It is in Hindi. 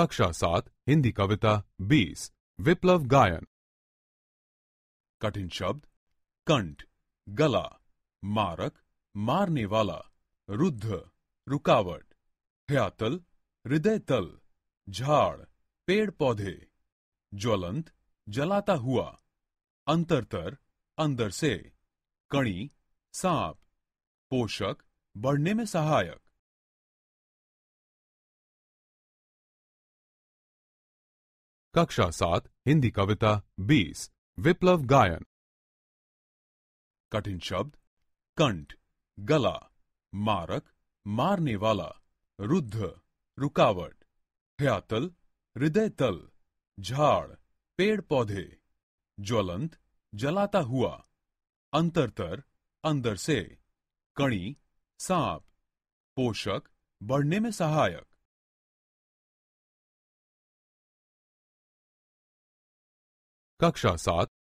कक्षा सात हिंदी कविता बीस विप्लव गायन कठिन शब्द कंठ गला मारक मारने वाला रुद्ध रुकावट हयातल हृदय तल झाड़ पेड़ पौधे ज्वलंत जलाता हुआ अंतरतर अंदर से कणी सांप पोषक बढ़ने में सहायक कक्षा सात हिंदी कविता बीस विप्लव गायन कठिन शब्द कंठ गला मारक मारने वाला रुद्ध रुकावट हयातल हृदय तल झाड़ पेड़ पौधे ज्वलंत जलाता हुआ अंतरतर अंदर से कणी सांप पोषक बढ़ने में सहायक कक्षा सात